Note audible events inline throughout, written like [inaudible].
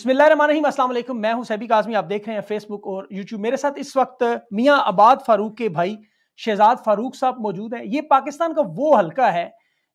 बिस्मिल्लाम मैं हूं सैबिक आजमी आप देख रहे हैं फेसबुक और यूट्यूब मेरे साथ इस वक्त मियाँ आबाद फारूक के भाई शहजाद फारूक साहब मौजूद हैं ये पाकिस्तान का वो हलका है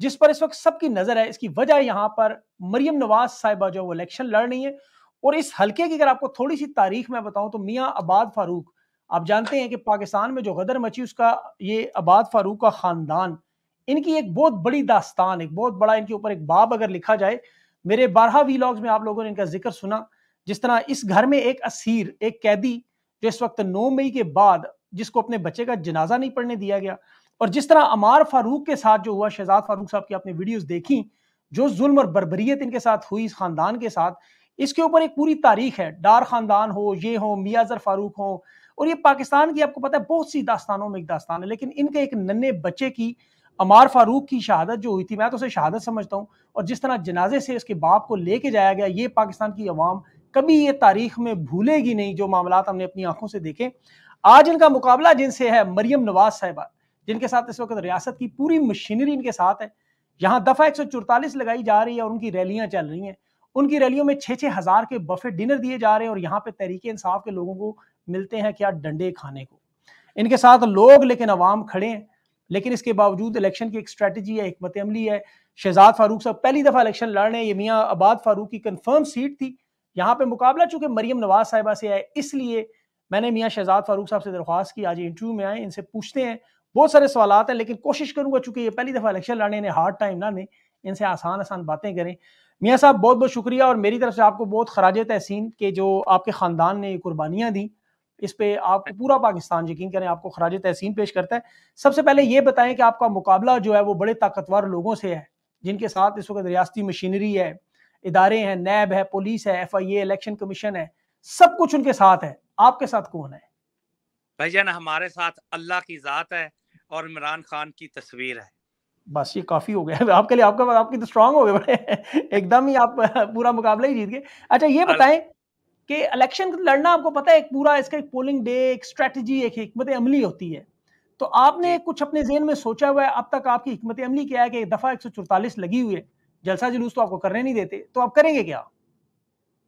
जिस पर इस वक्त सबकी नज़र है इसकी वजह यहाँ पर मरियम नवाज साहिबा जो वो इलेक्शन लड़ रही है और इस हलके की अगर आपको थोड़ी सी तारीख में बताऊँ तो मियाँ आबाद फारूक आप जानते हैं कि पाकिस्तान में जो गदर मची उसका ये आबाद फारूक का ख़ानदान इनकी एक बहुत बड़ी दास्तान एक बहुत बड़ा इनके ऊपर एक बाब अगर लिखा जाए मेरे बारह वीलॉग्स में आप लोगों ने इनका जिक्र सुना जिस तरह इस घर में एक असीर एक कैदी जो इस वक्त नौ मई के बाद जिसको अपने बच्चे का जनाजा नहीं पढ़ने दिया गया और जिस तरह अमार फारूक के साथ जो हुआ शहजाद फारूक साहब की आपने वीडियोस देखी जो जुल्म और बरबरीत इनके साथ हुई इस खानदान के साथ इसके ऊपर एक पूरी तारीख है डार खानदान हो ये हो मियाजर फारूक हो और ये पाकिस्तान की आपको पता है बहुत सी दास्तानों में एक दास्तान है लेकिन इनके एक नन्हे बच्चे की अमार फारूक की शहादत जो हुई थी मैं तो उसे शहादत समझता हूँ और जिस तरह जनाजे से उसके बाप को लेके जाया गया ये पाकिस्तान की अवाम कभी ये तारीख में भूलेगी नहीं जो मामला हमने अपनी आंखों से देखे आज इनका मुकाबला जिनसे है मरियम नवाज साहिबा जिनके साथ इस वक्त रियासत की पूरी मशीनरी इनके साथ है यहाँ दफा एक लगाई जा रही है और उनकी रैलियाँ चल रही हैं उनकी रैलियों में छः छः हज़ार के बफे डिनर दिए जा रहे हैं और यहाँ पे तरीके इंसाफ के लोगों को मिलते हैं क्या डंडे खाने को इनके साथ लोग लेकिन अवाम खड़े हैं लेकिन इसके बावजूद इलेक्शन की एक स्ट्रेटी है हमत अमली है शहजाद फारूक साहब पहली दफ़ा इलेक्शन लड़ रहे हैं ये मियाँ आबाद फारूक की कन्फर्म सीट थी यहाँ पे मुकाबला चूंकि मरीम नवाज साहिबा से है इसलिए मैंने मियाँ शहजाद फारूक साहब से दरख्वास्त की आज इंटरव्यू में आए इनसे पूछते हैं बहुत सारे सवाल हैं लेकिन कोशिश करूंगा चूंकि ये पहली दफ़ा इलेक्शन लड़ने इन्हें हार्ड टाइम ना दें इनसे आसान आसान बातें करें मियाँ साहब बहुत बहुत शुक्रिया और मेरी तरफ से आपको बहुत खराज तहसीन के जो आपके ख़ानदान ने कुर्बानियाँ दी इस पे आपको पूरा पाकिस्तान यकीन करें आपको खराज तहसीन पेश करता है सबसे पहले ये बताएं कि आपका मुकाबला जो है वो बड़े ताकतवर लोगों से है जिनके साथ इस वक्त रियाती मशीनरी है इदारे हैं नैब है पुलिस है F I A election commission है सब कुछ उनके साथ है आपके साथ कौन है जान हमारे साथ अल्लाह की ज़ात है और इमरान खान की तस्वीर है बस ये काफ़ी हो गया आपके लिए आपका आपकी तो स्ट्रांग हो गए [laughs] एकदम ही आप पूरा मुकाबला ही जीत गए अच्छा ये बताएं कि इलेक्शन लड़ना आपको पता है एक पूरा इसका एक पोलिंग डे एक स्ट्रेटजी एक हमत अमली होती है तो आपने कुछ अपने जेन में सोचा हुआ है अब तक आपकी हमत अमली क्या है कि एक दफ़ा एक लगी हुई है जलसा जुलूस तो आपको करने नहीं देते तो आप करेंगे क्या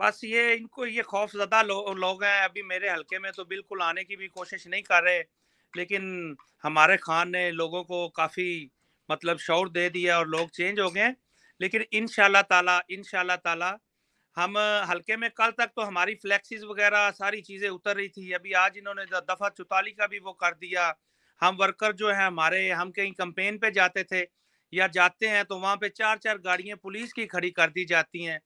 बस ये इनको ये खौफ ज़दा लो, लोग हैं अभी मेरे हलके में तो बिल्कुल आने की भी कोशिश नहीं कर रहे लेकिन हमारे खान ने लोगों को काफ़ी मतलब शौर दे दिया और लोग चेंज हो गए लेकिन इन ताला इन ताला हम हल्के में कल तक तो हमारी फ्लैक्सीज वगैरह सारी चीज़ें उतर रही थी अभी आज इन्होंने दफ़ा चौताली का भी वो कर दिया हम वर्कर जो है हमारे हम कहीं कंपेन पे जाते थे या जाते हैं तो वहाँ पे चार चार गाड़ियाँ पुलिस की खड़ी कर दी जाती हैं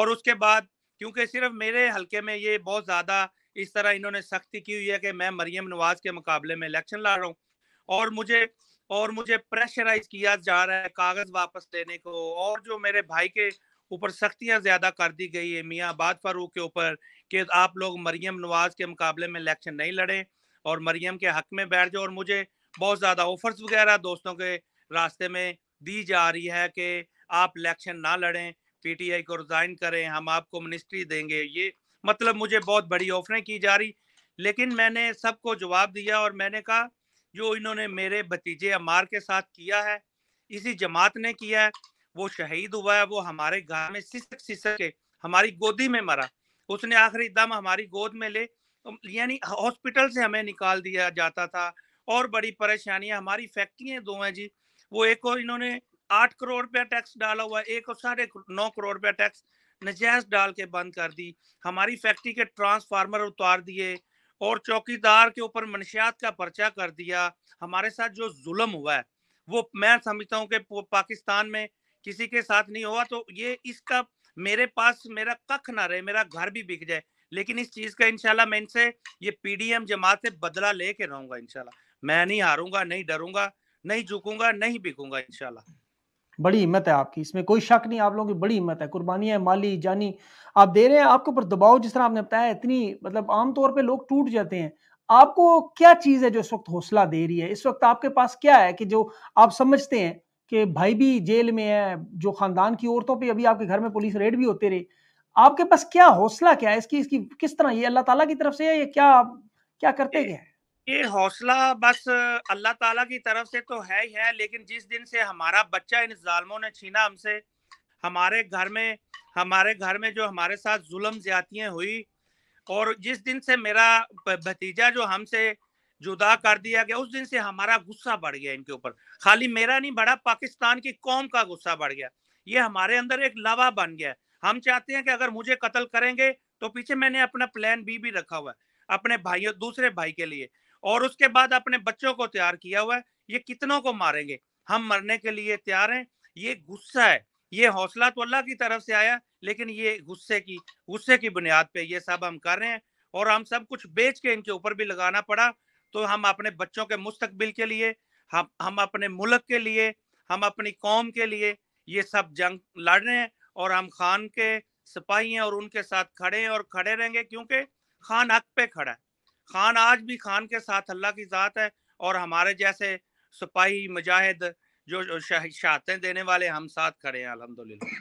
और उसके बाद क्योंकि सिर्फ मेरे हल्के में ये बहुत ज़्यादा इस तरह इन्होंने सख्ती की हुई है कि मैं मरियम नवाज के मुकाबले में इलेक्शन ला रहा हूँ और मुझे और मुझे प्रेशराइज किया जा रहा है कागज़ वापस लेने को और जो मेरे भाई के ऊपर सख्तियां ज़्यादा कर दी गई है मियाँ आबाद फारूक के ऊपर कि आप लोग मरीम नवाज़ के मुकाबले में इलेक्शन नहीं लड़ें और मरीम के हक में बैठ जाओ और मुझे बहुत ज़्यादा ऑफर्स वगैरह दोस्तों के रास्ते में दी जा रही है कि आप इलेक्शन ना लड़ें पीटीआई को रिज़ाइन करें हम आपको मिनिस्ट्री देंगे ये मतलब मुझे बहुत बड़ी ऑफरें की जा रही लेकिन मैंने सबको जवाब दिया और मैंने कहा जो इन्होंने मेरे भतीजे अमार के साथ किया है इसी जमात ने किया है वो शहीद हुआ है वो हमारे घर में सिसक सिसक के हमारी गोदी में मरा उसने आखिरी दम हमारी गोद में ले यानी हॉस्पिटल से हमें निकाल दिया जाता था और बड़ी परेशानियां हमारी फैक्ट्रियां दो हैं जी वो एक और इन्होंने आठ करोड़ रुपया टैक्स डाला हुआ एक और साढ़े नौ करोड़ रुपया टैक्स नजायज डाल के बंद कर दी हमारी फैक्ट्री के ट्रांसफार्मर उतार दिए और चौकीदार के ऊपर मनशियात का पर्चा कर दिया हमारे साथ जो जुल्म हुआ है वो मैं समझता हूँ कि पाकिस्तान में किसी के साथ नहीं हुआ तो ये इसका मेरे पास मेरा कख ना रहे मेरा घर भी बिक जाए लेकिन इस चीज का इनशाला मैं इनसे ये पीडीएम जमात से बदला लेके रहूंगा इनशाला मैं नहीं हारूंगा नहीं डरूंगा नहीं झुकूंगा नहीं बिकूंगा इनशाला बड़ी हिम्मत है आपकी इसमें कोई शक नहीं आप लोगों की बड़ी हिम्मत है कुर्बानियां माली जानी आप दे रहे हैं आपके ऊपर दबाव जिस तरह आपने बताया इतनी मतलब आमतौर पर लोग टूट जाते हैं आपको क्या चीज है जो इस वक्त हौसला दे रही है इस वक्त आपके पास क्या है कि जो आप समझते हैं कि भाई भी जेल में है जो खानदान की औरतों पे अभी आपके घर में पुलिस रेड भी होते रहे आपके पास क्या हौसला क्या है इसकी इसकी किस तरह ये अल्लाह ताला की तरफ से है ये क्या क्या करते क्या ये हौसला बस अल्लाह ताला की तरफ से तो है ही है लेकिन जिस दिन से हमारा बच्चा इन जालमों ने छीना हमसे हमारे घर में हमारे घर में जो हमारे साथ जुलम ज्यादतियाँ हुई और जिस दिन से मेरा भतीजा जो हमसे जुदा कर दिया गया उस दिन से हमारा गुस्सा बढ़ गया इनके ऊपर खाली मेरा नहीं बढ़ा पाकिस्तान की कौम का गुस्सा बढ़ गया ये हमारे अंदर एक लवा बन गया हम चाहते हैं कि अगर मुझे कत्ल करेंगे तो पीछे मैंने अपना प्लान बी भी रखा हुआ है अपने भाइयों दूसरे भाई के लिए और उसके बाद अपने बच्चों को तैयार किया हुआ है ये कितनों को मारेंगे हम मरने के लिए तैयार हैं ये गुस्सा है ये हौसला तो अल्लाह की तरफ से आया लेकिन ये गुस्से की गुस्से की बुनियाद पे ये सब हम कर रहे हैं और हम सब कुछ बेच के इनके ऊपर भी लगाना पड़ा तो हम अपने बच्चों के मुस्तकबिल के लिए हम हम अपने मुल्क के लिए हम अपनी कौम के लिए ये सब जंग लड़ रहे हैं और हम खान के सिपाही हैं और उनके साथ खड़े हैं और खड़े रहेंगे क्योंकि खान हक पे खड़ा है खान आज भी खान के साथ अल्लाह की ज़ात है और हमारे जैसे सिपाही मुजाहिद जो शहादतें देने वाले हम साथ खड़े हैं अलहमदिल्ला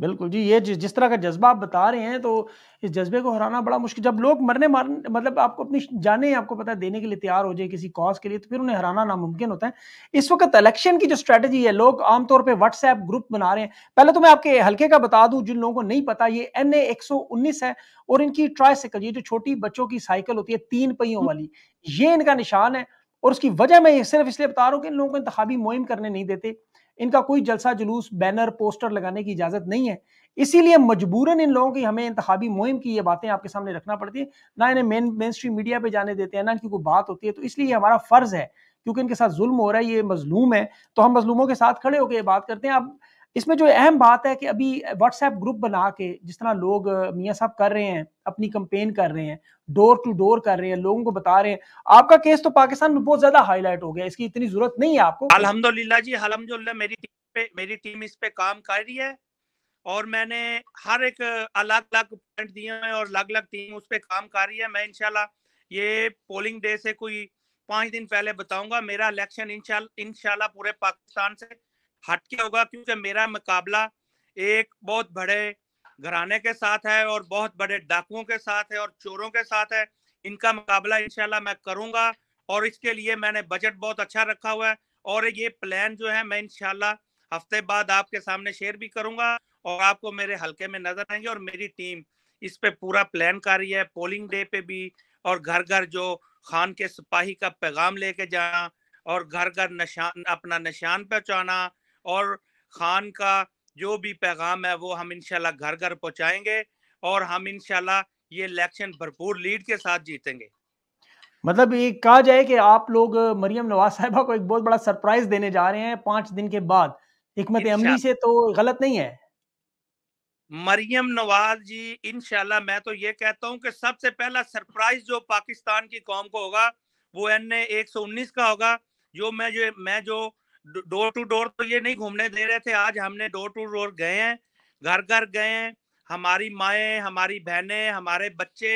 बिल्कुल जी ये जिस तरह का जज्बा आप बता रहे हैं तो इस जज्बे को हराना बड़ा मुश्किल जब लोग मरने मारने मतलब आपको अपनी जाने आपको पता है देने के लिए तैयार हो जाए किसी कॉज के लिए तो फिर उन्हें हराना नामुमकिन होता है इस वक्त इलेक्शन की जो स्ट्रेटजी है लोग आमतौर पर व्हाट्सएप ग्रुप बना रहे हैं पहले तो मैं आपके हल्के का बता दूं जिन लोगों को नहीं पता ये एन ए है और इनकी ट्राइसिकल ये जो छोटी बच्चों की साइकिल होती है तीन पहियों वाली ये इनका निशान है और उसकी वजह मैं सिर्फ इसलिए बता रहा हूँ कि इन लोगों को इंतबी मुहिम करने नहीं देते इनका कोई जलसा जुलूस बैनर पोस्टर लगाने की इजाज़त नहीं है इसीलिए मजबूरन इन लोगों की हमें इंतबी मुहिम की ये बातें आपके सामने रखना पड़ती है ना इन्हें मेन मेन स्ट्रीम मीडिया पर जाने देते हैं ना इनकी कोई बात होती है तो इसलिए हमारा फ़र्ज़ है क्योंकि इनके साथ जुल्म हो रहा है ये मजलूम है तो हम मजलूमों के साथ खड़े होकर ये बात करते हैं आप इसमें जो अहम बात है कि अभी व्हाट्सएप ग्रुप बना के जिस तरह लोग मियाँ साहब कर रहे हैं अपनी कंपेन कर रहे हैं डोर टू डोर कर रहे हैं लोगों को बता रहे हैं आपका केस तो पाकिस्तान में बहुत ज्यादा हाईलाइट हो गया इसकी इतनी जरूरत नहीं है आपको अलहमदुल्ला जी अलहमदुल्ला मेरी टीम पे मेरी टीम इस पे काम कर रही है और मैंने हर एक अलग अलग पॉइंट दिए हैं और अलग अलग टीम उस पर काम कर रही है मैं इनशाला ये पोलिंग डे से कोई पाँच दिन पहले बताऊंगा मेरा इलेक्शन इनशाला इनशाला पूरे पाकिस्तान से हट के होगा क्योंकि मेरा मुकाबला एक बहुत बड़े घराने के साथ है और बहुत बड़े डाकुओं के साथ है और चोरों के साथ है इनका मुकाबला इंशाल्लाह मैं करूंगा और इसके लिए मैंने बजट बहुत अच्छा रखा हुआ है और ये प्लान जो है मैं इनशाला हफ्ते बाद आपके सामने शेयर भी करूंगा और आपको मेरे हल्के में नजर आएंगे और मेरी टीम इस पे पूरा प्लान कर रही है पोलिंग डे पे भी और घर घर जो खान के सिपाही का पैगाम लेके जाना और घर घर निशान अपना निशान पहुंचाना और खान का जो भी पैगाम है वो हम इनशाला घर घर पहुंचाएंगे और हम इनशाला ये इलेक्शन भरपूर लीड के साथ जीतेंगे मतलब ये कहा जाए कि आप लोग मरियम नवाज साहबा को एक बहुत बड़ा सरप्राइज देने जा रहे हैं पांच दिन के बाद हमत अमली से तो गलत नहीं है मरियम नवाज जी इनशाला मैं तो ये कहता हूँ कि सबसे पहला सरप्राइज जो पाकिस्तान की कौम को होगा वो एन ए एक सौ उन्नीस का होगा जो मैं जो मैं जो डोर टू डोर तो ये नहीं घूमने दे रहे थे आज हमने डोर टू डोर गए हैं घर घर गए हैं हमारी माए हमारी बहनें हमारे बच्चे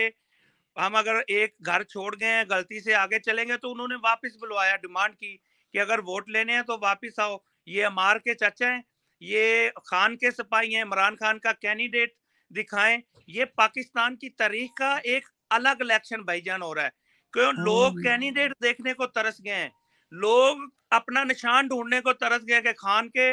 हम अगर एक घर छोड़ गए हैं गलती से आगे चलेंगे तो उन्होंने वापस बुलवाया डिमांड की कि अगर वोट लेने हैं तो वापस आओ ये अमार के चचे हैं ये खान के सिपाही हैं इमरान खान का कैंडिडेट दिखाएं ये पाकिस्तान की तारीख का एक अलग इलेक्शन भाईजान हो रहा है क्यों हाँ लोग कैंडिडेट देखने को तरस गए हैं लोग अपना निशान ढूंढने को तरस गए कि खान के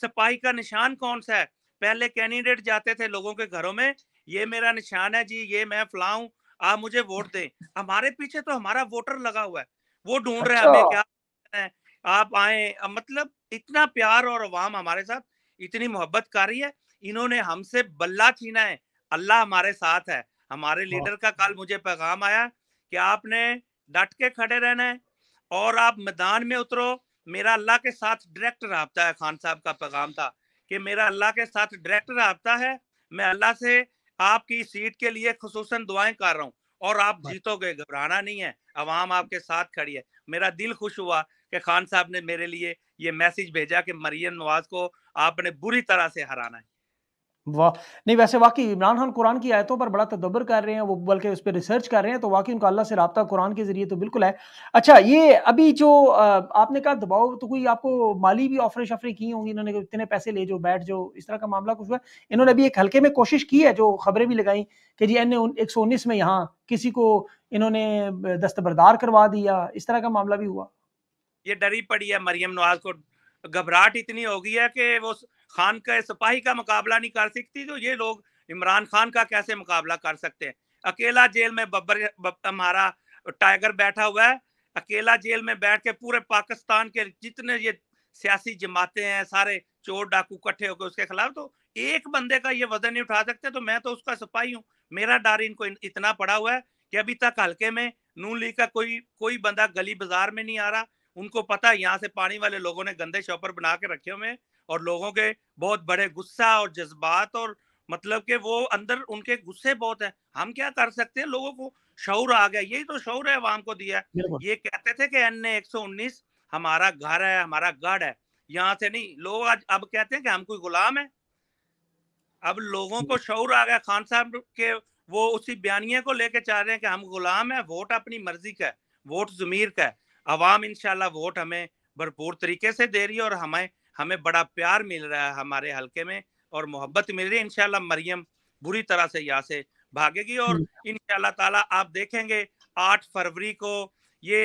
सिपाही का निशान कौन सा है पहले कैंडिडेट जाते थे लोगों के घरों में ये मेरा निशान है जी ये मैं फलाऊ आप मुझे वोट दें हमारे पीछे तो हमारा वोटर लगा हुआ है वो ढूंढ रहे हैं हमें अच्छा। क्या है आप आए मतलब इतना प्यार और अवाम हमारे साथ इतनी मोहब्बत कर रही है इन्होंने हमसे बल्ला छीना है अल्लाह हमारे साथ है हमारे लीडर का कल मुझे पैगाम आया कि आपने डट के खड़े रहना है और आप मैदान में उतरो मेरा अल्लाह के साथ डायरेक्ट रहा है खान साहब का पैगाम था कि मेरा अल्लाह के साथ डायरेक्ट रहा है मैं अल्लाह से आपकी सीट के लिए खसूस दुआएं कर रहा हूँ और आप हाँ। जीतोगे घबराना नहीं है अवाम आपके साथ खड़ी है मेरा दिल खुश हुआ कि खान साहब ने मेरे लिए ये मैसेज भेजा कि मरियन नवाज को आपने बुरी तरह से हराना है वाह नहीं वैसे वाकई इमरान खान कुरान की आयतों पर बड़ा तदब्बर कर रहे हैं वो बल्कि उस पर रिसर्च कर रहे हैं तो वाकई उनका अल्लाह से रबता कुरान के जरिए तो बिल्कुल है अच्छा ये अभी जो आपने कहा दबाव तो कोई आपको माली भी ऑफरें शफरें की होंगी इन्होंने इतने पैसे ले जो बैठ जो इस तरह का मामला कुछ हुआ इन्होंने अभी एक हल्के में कोशिश की है जो खबरें भी लगाई कि जी एन एक सौ उन्नीस में यहाँ किसी को इन्होंने दस्तबरदार करवा दिया इस तरह का मामला भी हुआ ये डरी पड़ी है मरियम नवाज को घबराहट इतनी हो गई है कि वो खान का सिपाही का मुकाबला नहीं कर सकती तो ये लोग इमरान खान का कैसे मुकाबला कर सकते हैं अकेला जेल में बब्बर हमारा टाइगर बैठा हुआ है अकेला जेल में बैठ के पूरे पाकिस्तान के जितने ये सियासी जमातें हैं सारे चोर डाकू इकट्ठे होकर उसके खिलाफ तो एक बंदे का ये वजन नहीं उठा सकते तो मैं तो उसका सिपाही हूँ मेरा डर इनको इतना पड़ा हुआ है कि अभी तक हल्के में नून लीग का कोई कोई बंदा गली बाजार में नहीं आ रहा उनको पता है यहाँ से पानी वाले लोगों ने गंदे शॉपर बना के रखे हुए हैं और लोगों के बहुत बड़े गुस्सा और जज्बात और मतलब के वो अंदर उनके गुस्से बहुत है हम क्या कर सकते हैं लोगों को शौर आ गया यही तो शौर है अवाम को दिया ये कहते थे कि एन ए एक हमारा घर है हमारा गढ़ है यहाँ से नहीं लोग आज अब कहते हैं कि हम कोई गुलाम है अब लोगों को शौर आ गया खान साहब के वो उसी बयानिए को लेके चाह रहे हैं कि हम गुलाम है वोट अपनी मर्जी का है वोट जमीर का है अवाम इनशाला वोट हमें भरपूर तरीके से दे रही है और हमें हमें बड़ा प्यार मिल रहा है हमारे हल्के में और मोहब्बत मिल रही है इनशाला मरियम बुरी तरह से यहाँ से भागेगी और हम्म। इन ताला आप देखेंगे आठ फरवरी को ये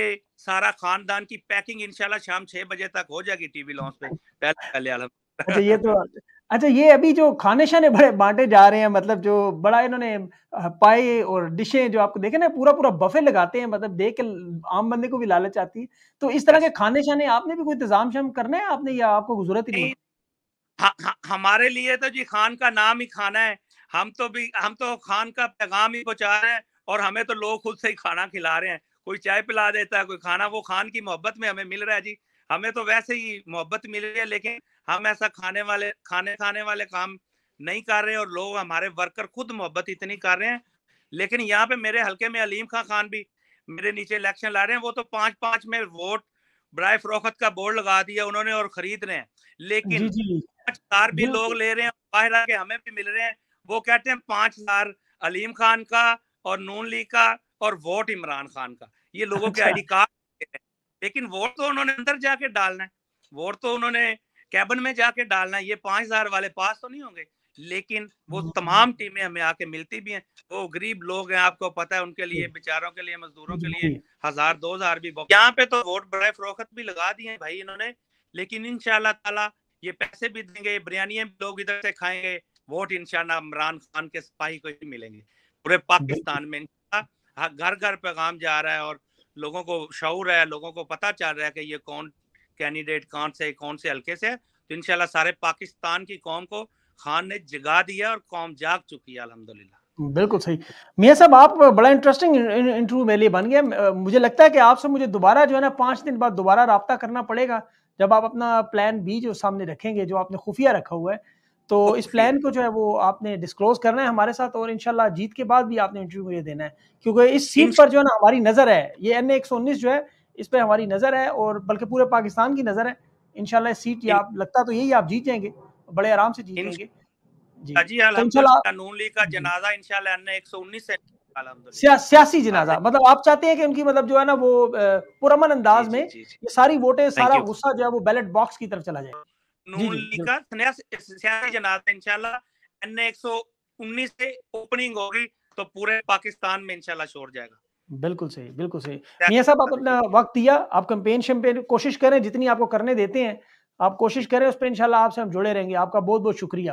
सारा खानदान की पैकिंग इनशाला शाम छह बजे तक हो जाएगी टीवी लॉन्च पे पहले पहले अच्छा ये तो अच्छा ये अभी जो खाने शाने बड़े बांटे जा रहे हैं मतलब जो बड़ा इन्होंने पाए और डिशें जो आपको देखे ना पूरा पूरा बफे लगाते हैं मतलब देख के आम बंदे को भी लालच आती है तो इस तरह के खाने शाने आपने भी कोई इंतजाम शाम करना है आपने या आपको जरूरत ही नहीं हमारे लिए तो जी खान का नाम ही खाना है हम तो भी हम तो खान का पैगाम ही पहुंचा रहे हैं और हमें तो लोग खुद से ही खाना खिला रहे हैं कोई चाय पिला देता है कोई खाना वो खान की मोहब्बत में हमें मिल रहा है जी हमें तो वैसे ही मोहब्बत मिली है लेकिन हम ऐसा खाने वाले खाने खाने वाले काम नहीं कर रहे और लोग हमारे वर्कर खुद मोहब्बत इतनी कर रहे हैं लेकिन यहाँ पे मेरे हल्के में अलीम खान खान भी मेरे नीचे इलेक्शन ला रहे हैं वो तो पांच पांच में वोट ब्राय फरोखत का बोर्ड लगा दिया उन्होंने और खरीद रहे हैं लेकिन पाँच हजार भी लोग ले रहे हैं बाहर आके हमें भी मिल रहे हैं वो कहते हैं पांच हजार अलीम खान का और नून लीग का और वोट इमरान खान का ये लोगों अच्छा। के आईडी कार्ड लेकिन वोट तो उन्होंने अंदर जाके डालना है वोट तो उन्होंने कैबिन में जाके डालना है ये पांच हजार वाले पास तो नहीं होंगे लेकिन वो हम्म। तमाम टीमें हमें आके मिलती भी हैं वो गरीब लोग हैं आपको पता है उनके लिए बेचारों के लिए मजदूरों के लिए हजार दो हजार भी यहाँ पे तो वोट बड़े फरोखत भी लगा दिए भाई इन्होंने लेकिन इन ताला ये पैसे भी देंगे बिरयानी भी लोग इधर से खाएंगे वोट इनशाला इमरान खान के सिपाही को ही मिलेंगे पूरे पाकिस्तान में हाँ, घर घर पैगाम जा रहा है और लोगों को शौर है लोगों को पता चल रहा है कि ये कौन कैंडिडेट कौन से कौन से हल्के से तो इनशाला सारे पाकिस्तान की कौम को खान ने जगा दिया और कौम जाग चुकी है अलहमदुल्ला बिल्कुल सही मियाँ साहब आप बड़ा इंटरेस्टिंग इंटरव्यू मेरे लिए बन गया मुझे लगता है कि आपसे मुझे दोबारा जो है ना पाँच दिन बाद दोबारा रबता करना पड़ेगा जब आप अपना प्लान बी जो सामने रखेंगे जो आपने खुफिया रखा हुआ है तो [laughs] इस प्लान को जो है वो आपने डिस्क्लोज करना है हमारे साथ और इनशाला जीत के बाद भी आपने इंटरव्यू मुझे देना है क्योंकि इस सीट पर जो है ना हमारी नज़र है ये एन एक जो है इस पर हमारी नज़र है और बल्कि पूरे पाकिस्तान की नज़र है इनशाला सीट आप लगता तो यही आप जीत जाएंगे बड़े आराम से जीत जाएंगे जी हाँ तो नून लीग का जनाजा इनशाला एक सौ उन्नीस सिया, सियासी जनाजा हाँ मतलब आप चाहते हैं कि उनकी मतलब जो है ना वो पुरमन अंदाज में ये सारी वोटें सारा गुस्सा जो है वो बैलेट बॉक्स की तरफ चला जाए नून लीग का सियासी है इंशाल्लाह एन एक से ओपनिंग होगी तो पूरे पाकिस्तान में इंशाल्लाह शोर जाएगा बिल्कुल सही बिल्कुल सही मियाँ साहब आप अपना वक्त दिया आप कंपेन शम्पेन कोशिश करें जितनी आपको करने देते हैं आप कोशिश करें उस पर इंशाल्लाह आपसे हम जुड़े रहेंगे आपका बहुत बहुत शुक्रिया